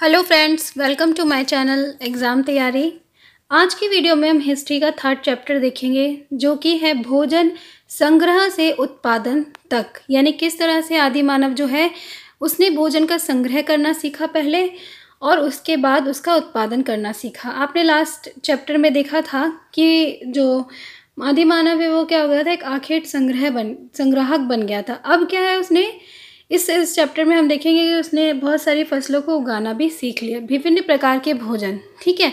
Hello friends welcome to my channel exam तैयारी आज की वीडियो में हम हिस्ट्री का थर्ड चैप्टर देखेंगे जो कि है भोजन संग्रह से उत्पादन तक यानी किस तरह से आदि मानव जो है उसने भोजन का संग्रह करना सीखा पहले और उसके बाद उसका उत्पादन करना सीखा आपने लास्ट चैप्टर में देखा था कि जो आदि मानव है वो क्या हो गया था एक आखेट संग्रह बन संग्राहक बन गया था अब क्या है उसने इस इस चैप्टर में हम देखेंगे कि उसने बहुत सारी फसलों को उगाना भी सीख लिया विभिन्न प्रकार के भोजन ठीक है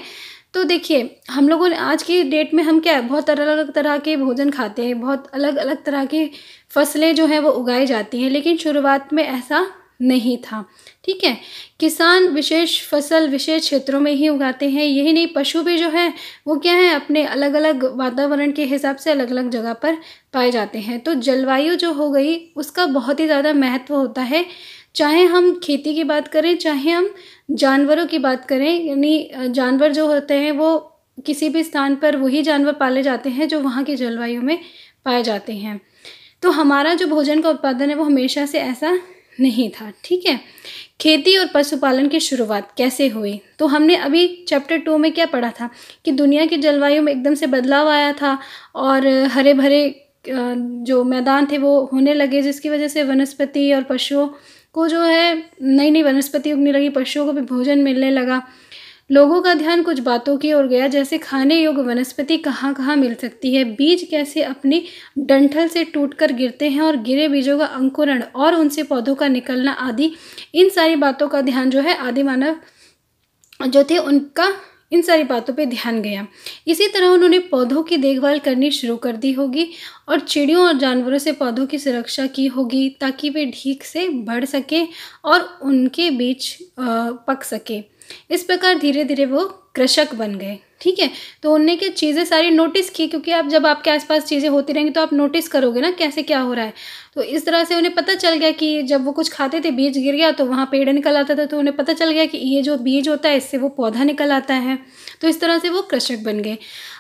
तो देखिए हम लोगों ने आज की डेट में हम क्या है बहुत अलग अलग तरह के भोजन खाते हैं बहुत अलग अलग तरह की फसलें जो हैं वो उगाई जाती हैं लेकिन शुरुआत में ऐसा नहीं था ठीक है किसान विशेष फसल विशेष क्षेत्रों में ही उगाते हैं यही नहीं पशु भी जो है वो क्या है अपने अलग अलग वातावरण के हिसाब से अलग अलग जगह पर पाए जाते हैं तो जलवायु जो हो गई उसका बहुत ही ज़्यादा महत्व होता है चाहे हम खेती की बात करें चाहे हम जानवरों की बात करें यानी जानवर जो होते हैं वो किसी भी स्थान पर वही जानवर पाले जाते हैं जो वहाँ की जलवायु में पाए जाते हैं तो हमारा जो भोजन का उत्पादन है वो हमेशा से ऐसा नहीं था ठीक है खेती और पशुपालन की शुरुआत कैसे हुई तो हमने अभी चैप्टर टू में क्या पढ़ा था कि दुनिया की जलवायु में एकदम से बदलाव आया था और हरे भरे जो मैदान थे वो होने लगे जिसकी वजह से वनस्पति और पशुओं को जो है नई नई वनस्पति उगने लगी पशुओं को भी भोजन मिलने लगा लोगों का ध्यान कुछ बातों की ओर गया जैसे खाने योग्य वनस्पति कहाँ कहाँ मिल सकती है बीज कैसे अपने डंठल से टूटकर गिरते हैं और गिरे बीजों का अंकुरण और उनसे पौधों का निकलना आदि इन सारी बातों का ध्यान जो है आदि मानव जो थे उनका इन सारी बातों पे ध्यान गया इसी तरह उन्होंने पौधों की देखभाल करनी शुरू कर दी होगी और चिड़ियों और जानवरों से पौधों की सुरक्षा की होगी ताकि वे ठीक से बढ़ सकें और उनके बीच पक सकें इस प्रकार धीरे धीरे वो कृषक बन गए ठीक है तो उनने क्या चीज़ें सारी नोटिस की क्योंकि आप जब आपके आसपास चीज़ें होती रहेंगी तो आप नोटिस करोगे ना कैसे क्या हो रहा है तो इस तरह से उन्हें पता चल गया कि जब वो कुछ खाते थे बीज गिर गया तो वहाँ पेड़ निकल आता था तो उन्हें पता चल गया कि ये जो बीज होता है इससे वो पौधा निकल आता है तो इस तरह से वो कृषक बन गए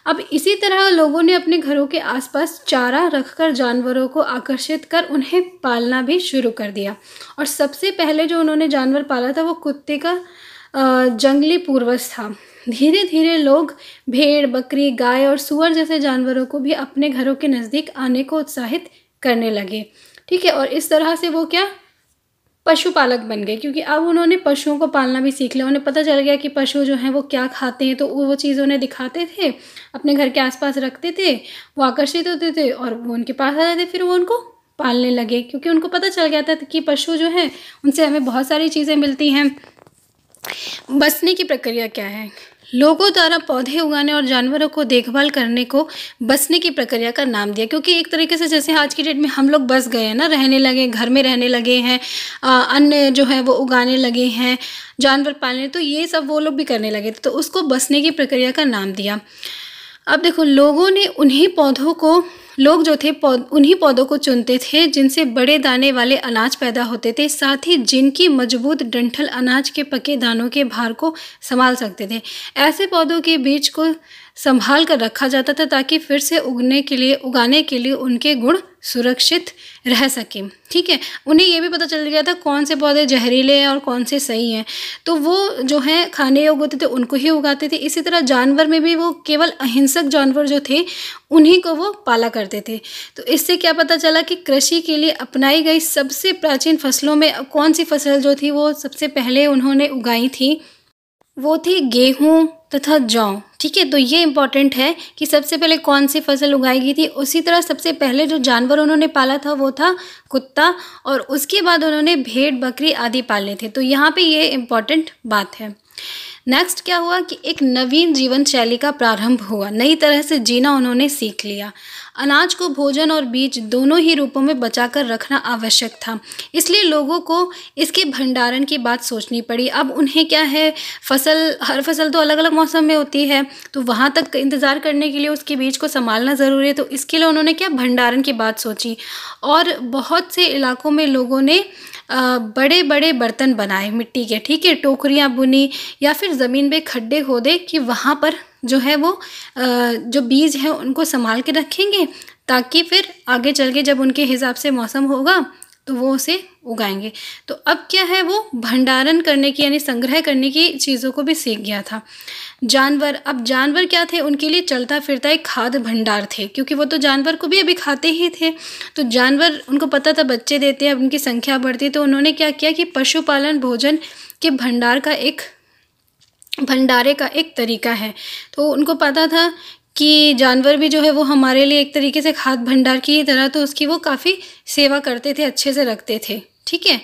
अब इसी तरह लोगों ने अपने घरों के आसपास चारा रखकर जानवरों को आकर्षित कर उन्हें पालना भी शुरू कर दिया और सबसे पहले जो उन्होंने जानवर पाला था वो कुत्ते का जंगली पूर्वज था धीरे धीरे लोग भेड़ बकरी गाय और सुअर जैसे जानवरों को भी अपने घरों के नज़दीक आने को उत्साहित करने लगे ठीक है और इस तरह से वो क्या पशुपालक बन गए क्योंकि अब उन्होंने पशुओं को पालना भी सीख लिया उन्हें पता चल गया कि पशु जो हैं वो क्या खाते हैं तो वो चीज़ उन्हें दिखाते थे अपने घर के आसपास रखते थे वो आकर्षित होते थे और वो उनके पास आ जाते फिर वो उनको पालने लगे क्योंकि उनको पता चल गया था कि पशु जो हैं उनसे हमें बहुत सारी चीज़ें मिलती हैं बसने की प्रक्रिया क्या है लोगों द्वारा पौधे उगाने और जानवरों को देखभाल करने को बसने की प्रक्रिया का नाम दिया क्योंकि एक तरीके से जैसे आज की डेट में हम लोग बस गए हैं ना रहने लगे घर में रहने लगे हैं अन्य जो है वो उगाने लगे हैं जानवर पालने तो ये सब वो लोग भी करने लगे तो उसको बसने की प्रक्रिया का नाम दिया अब देखो लोगों ने उन्हीं पौधों को लोग जो थे पौ, उन्हीं पौधों को चुनते थे जिनसे बड़े दाने वाले अनाज पैदा होते थे साथ ही जिनकी मजबूत डंठल अनाज के पके दानों के भार को संभाल सकते थे ऐसे पौधों के बीज को संभाल कर रखा जाता था ताकि फिर से उगने के लिए उगाने के लिए उनके गुण सुरक्षित रह सके ठीक है उन्हें यह भी पता चल गया था कौन से पौधे जहरीले हैं और कौन से सही हैं तो वो जो हैं खाने योग होते थे उनको ही उगाते थे इसी तरह जानवर में भी वो केवल अहिंसक जानवर जो थे उन्हीं को वो पाला करते थे तो इससे क्या पता चला कि कृषि के लिए अपनाई गई सबसे प्राचीन फसलों में कौन सी फसल जो थी वो सबसे पहले उन्होंने उगाई थी वो थी गेहूँ तथा जौ ठीक है तो ये इम्पॉर्टेंट है कि सबसे पहले कौन सी फसल उगाई गई थी उसी तरह सबसे पहले जो जानवर उन्होंने पाला था वो था कुत्ता और उसके बाद उन्होंने भेड़ बकरी आदि पाले थे तो यहाँ पे ये इम्पॉर्टेंट बात है नेक्स्ट क्या हुआ कि एक नवीन जीवन शैली का प्रारंभ हुआ नई तरह से जीना उन्होंने सीख लिया अनाज को भोजन और बीज दोनों ही रूपों में बचाकर रखना आवश्यक था इसलिए लोगों को इसके भंडारण की बात सोचनी पड़ी अब उन्हें क्या है फसल हर फसल तो अलग अलग मौसम में होती है तो वहाँ तक इंतज़ार करने के लिए उसके बीज को संभालना ज़रूरी है तो इसके लिए उन्होंने क्या भंडारण की बात सोची और बहुत से इलाकों में लोगों ने बड़े बड़े बर्तन बनाए मिट्टी के ठीक है टोकरियाँ बुनी या फिर ज़मीन पर खड्डे खोदे कि वहाँ पर जो है वो जो बीज है उनको संभाल के रखेंगे ताकि फिर आगे चल के जब उनके हिसाब से मौसम होगा तो वो उसे उगाएंगे तो अब क्या है वो भंडारण करने की यानी संग्रह करने की चीज़ों को भी सीख गया था जानवर अब जानवर क्या थे उनके लिए चलता फिरता एक खाद भंडार थे क्योंकि वो तो जानवर को भी अभी खाते ही थे तो जानवर उनको पता था बच्चे देते हैं अब उनकी संख्या बढ़ती तो उन्होंने क्या किया कि पशुपालन भोजन के भंडार का एक भंडारे का एक तरीका है तो उनको पता था कि जानवर भी जो है वो हमारे लिए एक तरीके से खाद भंडार की तरह तो उसकी वो काफ़ी सेवा करते थे अच्छे से रखते थे ठीक है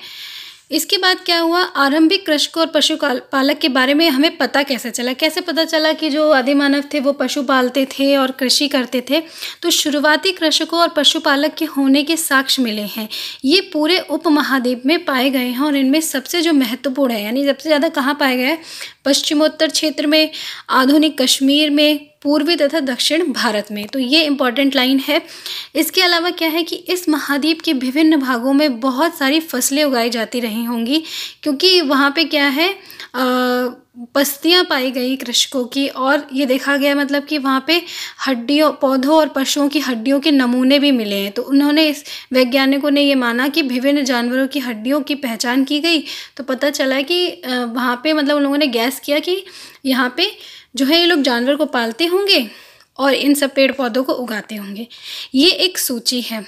इसके बाद क्या हुआ आरंभिक कृषक और पशु पालक के बारे में हमें पता कैसे चला कैसे पता चला कि जो आदि मानव थे वो पशु पालते थे और कृषि करते थे तो शुरुआती कृषकों और पशुपालक के होने के साक्ष्य मिले हैं ये पूरे उपमहाद्वीप में पाए गए हैं और इनमें सबसे जो महत्वपूर्ण है यानी सबसे ज़्यादा कहाँ पाया गया है पश्चिमोत्तर क्षेत्र में आधुनिक कश्मीर में पूर्वी तथा दक्षिण भारत में तो ये इम्पॉर्टेंट लाइन है इसके अलावा क्या है कि इस महाद्वीप के विभिन्न भागों में बहुत सारी फसलें उगाई जाती रही होंगी क्योंकि वहाँ पे क्या है बस्तियाँ पाई गई कृषकों की और ये देखा गया मतलब कि वहाँ पे हड्डियों पौधों और पशुओं की हड्डियों के नमूने भी मिले हैं तो उन्होंने इस वैज्ञानिकों ने ये माना कि विभिन्न जानवरों की हड्डियों की पहचान की गई तो पता चला कि वहाँ पे मतलब उन लोगों ने गैस किया कि यहाँ पर जो है ये लोग जानवर को पालते होंगे और इन सब पेड़ पौधों को उगाते होंगे ये एक सूची है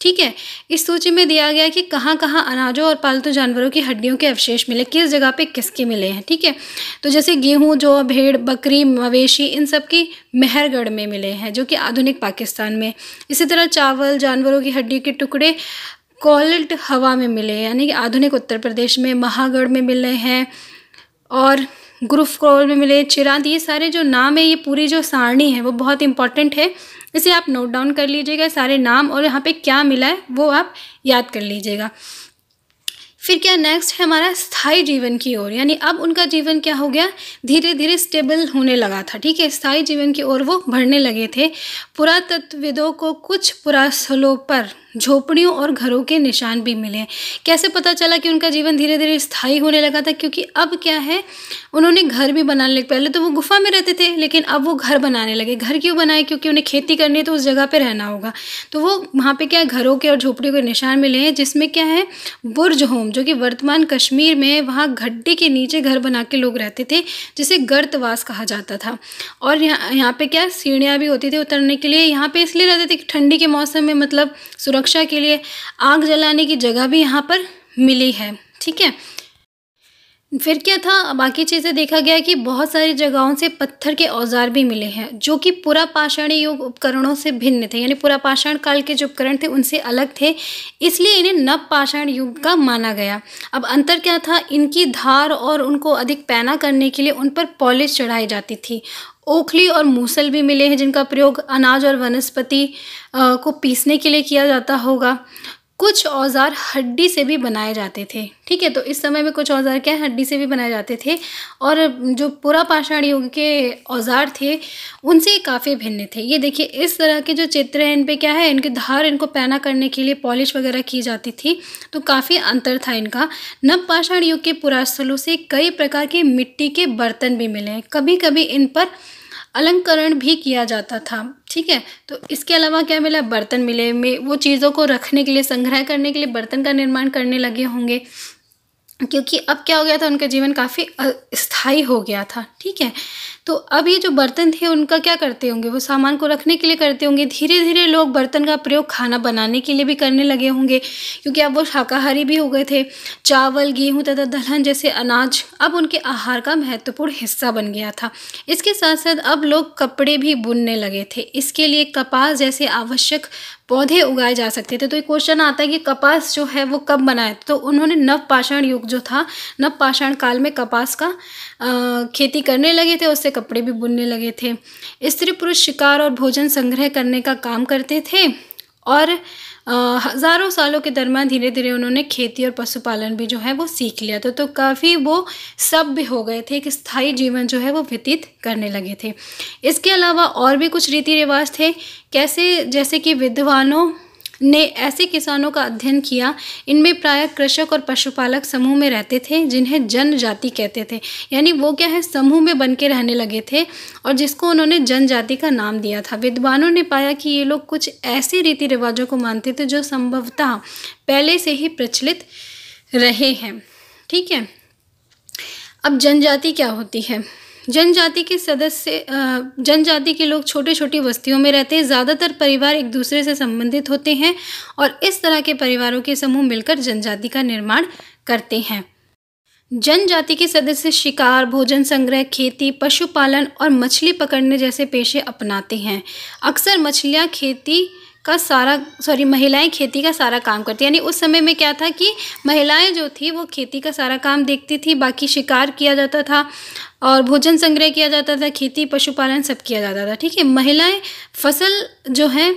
ठीक है इस सूची में दिया गया कि कहाँ कहाँ अनाजों और पालतू जानवरों की हड्डियों के अवशेष मिले किस जगह पे किसके मिले हैं ठीक है थीके? तो जैसे गेहूँ जो भेड़ बकरी मवेशी इन सब की मेहरगढ़ में मिले हैं जो कि आधुनिक पाकिस्तान में इसी तरह चावल जानवरों की हड्डियों के टुकड़े कॉल्ड हवा में मिले यानी कि आधुनिक उत्तर प्रदेश में महागढ़ में मिले हैं और ग्रुप क्रोल में मिले चिरांत ये सारे जो नाम है ये पूरी जो सारणी है वो बहुत इंपॉर्टेंट है इसे आप नोट डाउन कर लीजिएगा सारे नाम और यहाँ पे क्या मिला है वो आप याद कर लीजिएगा फिर क्या नेक्स्ट है हमारा स्थायी जीवन की ओर यानी अब उनका जीवन क्या हो गया धीरे धीरे स्टेबल होने लगा था ठीक है स्थायी जीवन की ओर वो बढ़ने लगे थे पुरातत्वविदों को कुछ पुरास्थलों पर झोपड़ियों और घरों के निशान भी मिले कैसे पता चला कि उनका जीवन धीरे धीरे स्थायी होने लगा था क्योंकि अब क्या है उन्होंने घर भी बनाने लगे पहले तो वो गुफा में रहते थे लेकिन अब वो घर बनाने लगे घर क्यों बनाए क्योंकि उन्हें खेती करनी है तो उस जगह पर रहना होगा तो वो वहाँ पर क्या है घरों के और झोपड़ियों के निशान मिले हैं जिसमें क्या है बुर्ज होम जो कि वर्तमान कश्मीर में वहाँ गड्ढे के नीचे घर बना के लोग रहते थे जिसे गर्तवास कहा जाता था और यहाँ यहाँ पे क्या सीढ़ियाँ भी होती थी उतरने के लिए यहाँ पे इसलिए रहते थे कि ठंडी के मौसम में मतलब सुरक्षा सुरक्षा के लिए आग जलाने की जगह भी यहाँ पर मिली है ठीक है फिर क्या था बाकी चीज़ें देखा गया कि बहुत सारी जगहों से पत्थर के औजार भी मिले हैं जो कि पूरा पाषाण युग उपकरणों से भिन्न थे यानी पूरा पाषाण काल के जो उपकरण थे उनसे अलग थे इसलिए इन्हें नव पाषाण युग का माना गया अब अंतर क्या था इनकी धार और उनको अधिक पैना करने के लिए उन पर पॉलिश चढ़ाई जाती थी ओखली और मूसल भी मिले हैं जिनका प्रयोग अनाज और वनस्पति को पीसने के लिए किया जाता होगा कुछ औज़ार हड्डी से भी बनाए जाते थे ठीक है तो इस समय में कुछ औज़ार क्या हड्डी से भी बनाए जाते थे और जो पूरा पाषाण युग के औज़ार थे उनसे काफ़ी भिन्न थे ये देखिए इस तरह के जो चित्र हैं इन पे क्या है इनके धार इनको पैना करने के लिए पॉलिश वगैरह की जाती थी तो काफ़ी अंतर था इनका नव पाषाण युग के पुरास्थलों से कई प्रकार के मिट्टी के बर्तन भी मिले हैं कभी कभी इन पर अलंकरण भी किया जाता था ठीक है तो इसके अलावा क्या मिला बर्तन मिले में वो चीज़ों को रखने के लिए संग्रह करने के लिए बर्तन का निर्माण करने लगे होंगे क्योंकि अब क्या हो गया था उनका जीवन काफ़ी स्थायी हो गया था ठीक है तो अब ये जो बर्तन थे उनका क्या करते होंगे वो सामान को रखने के लिए करते होंगे धीरे धीरे लोग बर्तन का प्रयोग खाना बनाने के लिए भी करने लगे होंगे क्योंकि अब वो शाकाहारी भी हो गए थे चावल गेहूँ तथा दलहन जैसे अनाज अब उनके आहार का महत्वपूर्ण हिस्सा बन गया था इसके साथ साथ अब लोग कपड़े भी बुनने लगे थे इसके लिए कपास जैसे आवश्यक पौधे उगाए जा सकते थे तो ये क्वेश्चन आता है कि कपास जो है वो कब बनाया तो उन्होंने नवपाषाण युग जो था नवपाषाण काल में कपास का आ, खेती करने लगे थे उससे कपड़े भी बुनने लगे थे स्त्री पुरुष शिकार और भोजन संग्रह करने का काम करते थे और हज़ारों सालों के दरमियान धीरे धीरे उन्होंने खेती और पशुपालन भी जो है वो सीख लिया था तो, काफ़ी वो सभ्य हो गए थे एक स्थायी जीवन जो है वो व्यतीत करने लगे थे इसके अलावा और भी कुछ रीति रिवाज थे कैसे जैसे कि विद्वानों ने ऐसे किसानों का अध्ययन किया इनमें प्राय कृषक और पशुपालक समूह में रहते थे जिन्हें जनजाति कहते थे यानी वो क्या है समूह में बन के रहने लगे थे और जिसको उन्होंने जनजाति का नाम दिया था विद्वानों ने पाया कि ये लोग कुछ ऐसे रीति रिवाजों को मानते थे जो संभवतः पहले से ही प्रचलित रहे हैं ठीक है अब जनजाति क्या होती है जनजाति के सदस्य जनजाति के लोग छोटे छोटी बस्तियों में रहते हैं ज़्यादातर परिवार एक दूसरे से संबंधित होते हैं और इस तरह के परिवारों के समूह मिलकर जनजाति का निर्माण करते हैं जनजाति के सदस्य शिकार भोजन संग्रह खेती पशुपालन और मछली पकड़ने जैसे पेशे अपनाते हैं अक्सर मछलियाँ खेती का सारा सॉरी महिलाएं खेती का सारा काम करती यानी उस समय में क्या था कि महिलाएं जो थी वो खेती का सारा काम देखती थी बाकी शिकार किया जाता था और भोजन संग्रह किया जाता था खेती पशुपालन सब किया जाता था ठीक है महिलाएं फसल जो है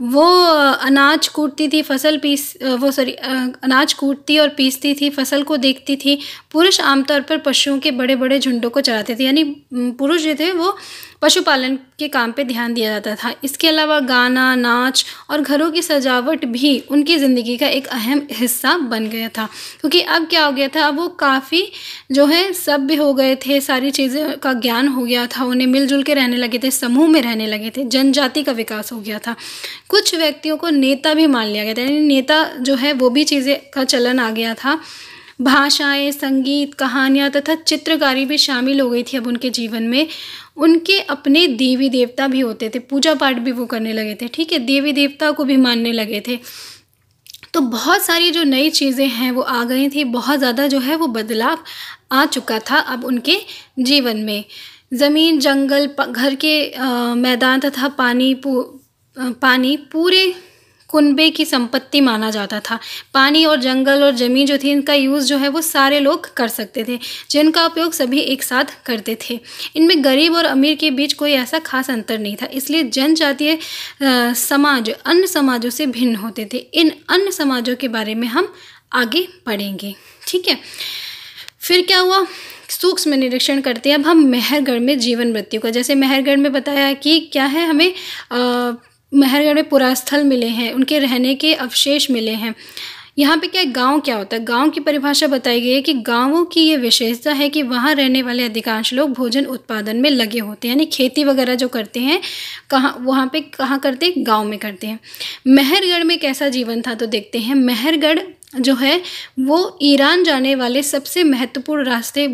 वो अनाज कूटती थी फसल पीस वो सॉरी अनाज कूटती और पीसती थी फसल को देखती थी पुरुष आमतौर पर पशुओं के बड़े बड़े झुंडों को चलाते थे यानी पुरुष जो थे वो पशुपालन के काम पे ध्यान दिया जाता था इसके अलावा गाना नाच और घरों की सजावट भी उनकी ज़िंदगी का एक अहम हिस्सा बन गया था क्योंकि अब क्या हो गया था अब वो काफ़ी जो है सभ्य हो गए थे सारी चीज़ें का ज्ञान हो गया था उन्हें मिलजुल के रहने लगे थे समूह में रहने लगे थे जनजाति का विकास हो गया था कुछ व्यक्तियों को नेता भी मान लिया गया था यानी नेता जो है वो भी चीज़ें का चलन आ गया था भाषाएं संगीत कहानियाँ तथा चित्रकारी भी शामिल हो गई थी अब उनके जीवन में उनके अपने देवी देवता भी होते थे पूजा पाठ भी वो करने लगे थे ठीक है देवी देवता को भी मानने लगे थे तो बहुत सारी जो नई चीज़ें हैं वो आ गई थी बहुत ज़्यादा जो है वो बदलाव आ चुका था अब उनके जीवन में ज़मीन जंगल घर के आ, मैदान तथा पानी पू, आ, पानी पूरे कुनबे की संपत्ति माना जाता था पानी और जंगल और ज़मीन जो थी इनका यूज़ जो है वो सारे लोग कर सकते थे जिनका उपयोग सभी एक साथ करते थे इनमें गरीब और अमीर के बीच कोई ऐसा खास अंतर नहीं था इसलिए जनजातीय समाज अन्य समाजों से भिन्न होते थे इन अन्य समाजों के बारे में हम आगे पढ़ेंगे ठीक है फिर क्या हुआ सूक्ष्म निरीक्षण करते हैं अब हम मेहरगढ़ में जीवन मृत्यु का जैसे मेहरगढ़ में बताया कि क्या है हमें आ, मेहरगढ़ में पुरास्थल मिले हैं उनके रहने के अवशेष मिले हैं यहाँ पे क्या गांव क्या होता है गांव की परिभाषा बताई गई है कि गांवों की ये विशेषता है कि वहाँ रहने वाले अधिकांश लोग भोजन उत्पादन में लगे होते हैं यानी खेती वगैरह जो करते हैं कहाँ वहाँ पे कहाँ करते हैं गांव में करते हैं मेहरगढ़ में कैसा जीवन था तो देखते हैं मेहरगढ़ जो है वो ईरान जाने वाले सबसे महत्वपूर्ण रास्ते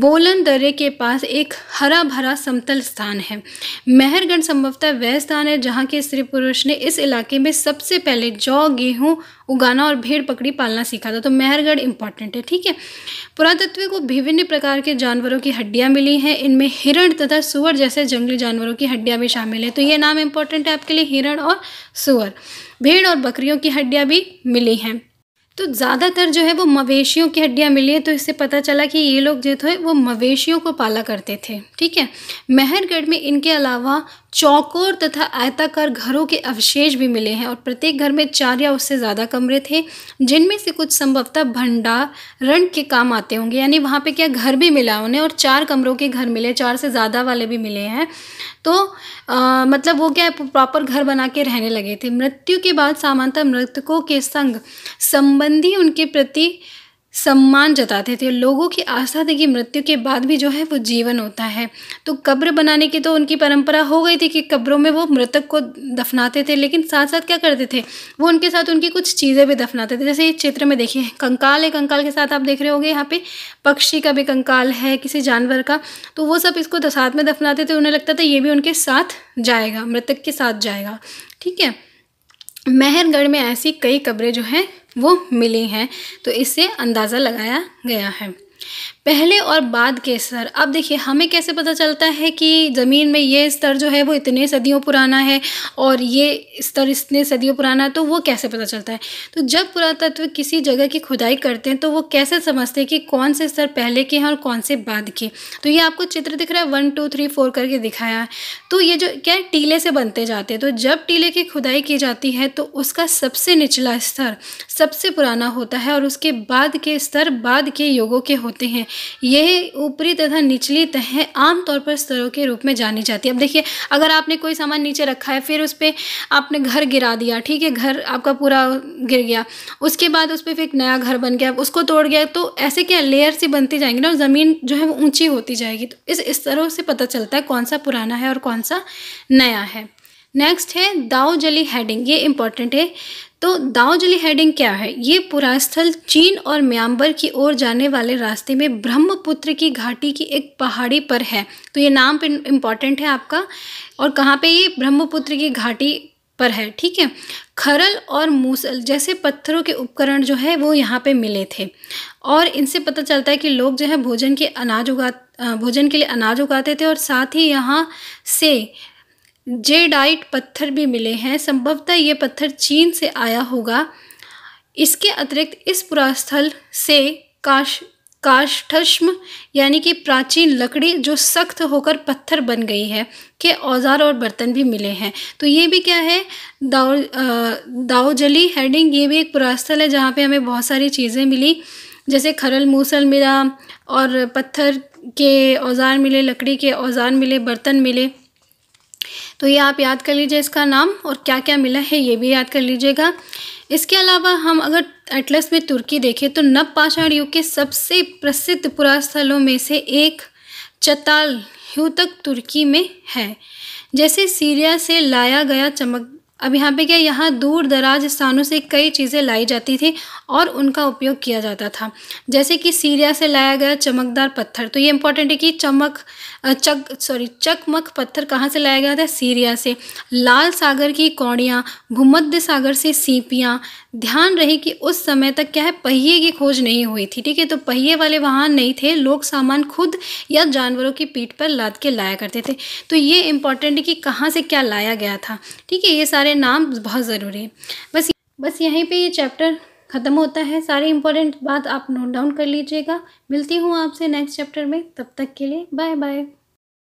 बोलन दर्रे के पास एक हरा भरा समतल स्थान है मेहरगढ़ संभवतः वह स्थान है जहाँ के स्त्री पुरुष ने इस इलाके में सबसे पहले जौ गेहूँ उगाना और भेड़ पकड़ी पालना सीखा था तो मेहरगढ़ इंपॉर्टेंट है ठीक है पुरातत्व को विभिन्न प्रकार के जानवरों की हड्डियाँ मिली हैं इनमें हिरण तथा सुअर जैसे जंगली जानवरों की हड्डियाँ भी शामिल हैं तो ये नाम इंपॉर्टेंट है आपके लिए हिरण और सुअर भेड़ और बकरियों की हड्डियाँ भी मिली हैं तो ज़्यादातर जो है वो मवेशियों की हड्डियाँ मिली है तो इससे पता चला कि ये लोग जो थे वो मवेशियों को पाला करते थे ठीक है मेहरगढ़ में इनके अलावा चौकोर तथा आयताकार घरों के अवशेष भी मिले हैं और प्रत्येक घर में चार या उससे ज़्यादा कमरे थे जिनमें से कुछ संभवतः भंडारण के काम आते होंगे यानी वहाँ पे क्या घर भी मिला उन्हें और चार कमरों के घर मिले चार से ज़्यादा वाले भी मिले हैं तो आ, मतलब वो क्या प्रॉपर घर बना के रहने लगे थे मृत्यु के बाद सामान्यतः मृतकों के संग संबंधी उनके प्रति सम्मान जताते थे लोगों की आस्था थी कि मृत्यु के बाद भी जो है वो जीवन होता है तो कब्र बनाने की तो उनकी परंपरा हो गई थी कि कब्रों में वो मृतक को दफनाते थे लेकिन साथ साथ क्या करते थे वो उनके साथ उनकी कुछ चीज़ें भी दफनाते थे जैसे इस चित्र में देखिए कंकाल है कंकाल के साथ आप देख रहे होंगे यहाँ पे पक्षी का भी कंकाल है किसी जानवर का तो वो सब इसको साथ में दफनाते थे उन्हें लगता था ये भी उनके साथ जाएगा मृतक के साथ जाएगा ठीक है मेहरगढ़ में ऐसी कई कब्रें जो हैं वो मिली हैं तो इससे अंदाज़ा लगाया गया है पहले और बाद के स्तर अब देखिए हमें कैसे पता चलता है कि ज़मीन में ये स्तर जो है वो इतने सदियों पुराना है और ये स्तर इतने सदियों पुराना है तो वो कैसे पता चलता है तो जब पुरातत्व किसी जगह की खुदाई करते हैं तो वो कैसे समझते हैं कि कौन से स्तर पहले के हैं और कौन से बाद के तो ये आपको चित्र दिख रहा है वन टू थ्री फोर करके दिखाया है तो ये जो क्या है टीले से बनते जाते हैं तो जब टीले की खुदाई की जाती है तो उसका सबसे निचला स्तर सबसे पुराना होता है और उसके बाद के स्तर बाद के योगों के हो होते हैं यह ऊपरी तथा निचली तह आमतौर पर स्तरों के रूप में जानी जाती है अब देखिए अगर आपने कोई सामान नीचे रखा है फिर उस पर आपने घर गिरा दिया ठीक है घर आपका पूरा गिर गया उसके बाद उस पर फिर एक नया घर बन गया उसको तोड़ गया तो ऐसे क्या लेयर सी बनती जाएंगी ना और ज़मीन जो है वो ऊँची होती जाएगी तो इस स्तरों से पता चलता है कौन सा पुराना है और कौन सा नया है नेक्स्ट है दाओ जली हेडिंग ये इंपॉर्टेंट है तो दाओजली हेडिंग क्या है ये पुरास्थल चीन और म्यांबर की ओर जाने वाले रास्ते में ब्रह्मपुत्र की घाटी की एक पहाड़ी पर है तो ये नाम इम्पॉर्टेंट है आपका और कहाँ पे ये ब्रह्मपुत्र की घाटी पर है ठीक है खरल और मूसल जैसे पत्थरों के उपकरण जो है वो यहाँ पे मिले थे और इनसे पता चलता है कि लोग जो है भोजन के अनाज उगा भोजन के लिए अनाज उगाते थे और साथ ही यहाँ से जेडाइट पत्थर भी मिले हैं संभवतः ये पत्थर चीन से आया होगा इसके अतिरिक्त इस पुरास्थल से काश काष्ठस्म यानी कि प्राचीन लकड़ी जो सख्त होकर पत्थर बन गई है के औजार और बर्तन भी मिले हैं तो ये भी क्या है दाओ दाओजली हेडिंग ये भी एक पुरास्थल है जहाँ पे हमें बहुत सारी चीज़ें मिली जैसे खरल मूसल मिला और पत्थर के औजार मिले लकड़ी के औजार मिले बर्तन मिले तो ये आप याद कर लीजिए इसका नाम और क्या क्या मिला है ये भी याद कर लीजिएगा इसके अलावा हम अगर एटलस में तुर्की देखें तो नव पाषाण युग के सबसे प्रसिद्ध पुरास्थलों में से एक चताल यू तक तुर्की में है जैसे सीरिया से लाया गया चमक अब यहाँ पे क्या यहाँ दूर दराज स्थानों से कई चीज़ें लाई जाती थी और उनका उपयोग किया जाता था जैसे कि सीरिया से लाया गया चमकदार पत्थर तो ये इंपॉर्टेंट है कि चमक चक सॉरी चकमक पत्थर कहाँ से लाया गया था सीरिया से लाल सागर की कौड़ियाँ भूमध्य सागर से सीपियाँ ध्यान रहे कि उस समय तक क्या है पहिए की खोज नहीं हुई थी ठीक है तो पहिए वाले वाहन नहीं थे लोग सामान खुद या जानवरों की पीठ पर लाद के लाया करते थे तो ये इम्पॉर्टेंट है कि कहाँ से क्या लाया गया था ठीक है ये सारे नाम बहुत ज़रूरी है बस बस यहीं पे ये चैप्टर ख़त्म होता है सारी इंपॉर्टेंट बात आप नोट डाउन कर लीजिएगा मिलती हूँ आपसे नेक्स्ट चैप्टर में तब तक के लिए बाय बाय